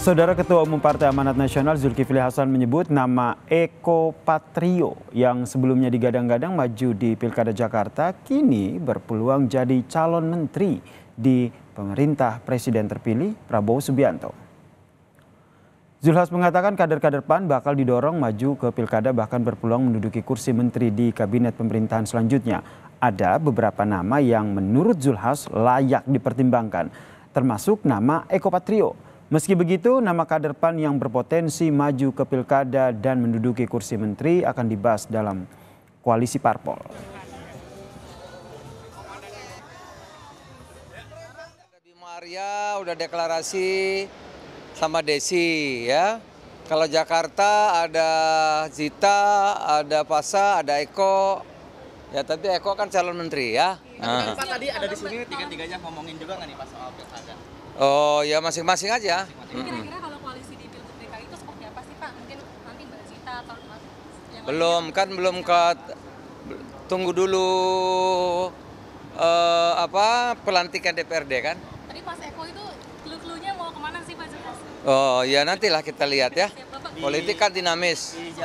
Saudara Ketua Umum Partai Amanat Nasional Zulkifli Hasan menyebut nama Eko Patrio yang sebelumnya digadang-gadang maju di Pilkada Jakarta kini berpeluang jadi calon menteri di pemerintah Presiden terpilih Prabowo Subianto. Zulhas mengatakan kader-kader PAN bakal didorong maju ke pilkada bahkan berpeluang menduduki kursi menteri di kabinet pemerintahan selanjutnya. Ada beberapa nama yang menurut Zulhas layak dipertimbangkan, termasuk nama Eko Patrio. Meski begitu, nama kader PAN yang berpotensi maju ke pilkada dan menduduki kursi menteri akan dibahas dalam koalisi parpol. Maria udah deklarasi sama Desi ya. Kalau Jakarta ada Zita, ada Pasa, ada Eko. Ya tapi Eko kan calon menteri ya. Tapi nah. Pak tadi ada di sini tiga-tiganya ngomongin juga nggak nih Pak soal pilkada? Oh ya masing-masing aja. Kira-kira kalau koalisi di Pilgub DKI itu seperti apa sih Pak? Mungkin nanti Mbak Zita atau Mas Belum kan belum ke tunggu dulu uh, apa pelantikan DPRD kan? Tadi Mas Eko itu clue-cluenya mau kemana sih Pak Zulkifli? Oh ya nantilah kita lihat ya. Politik kan dinamis.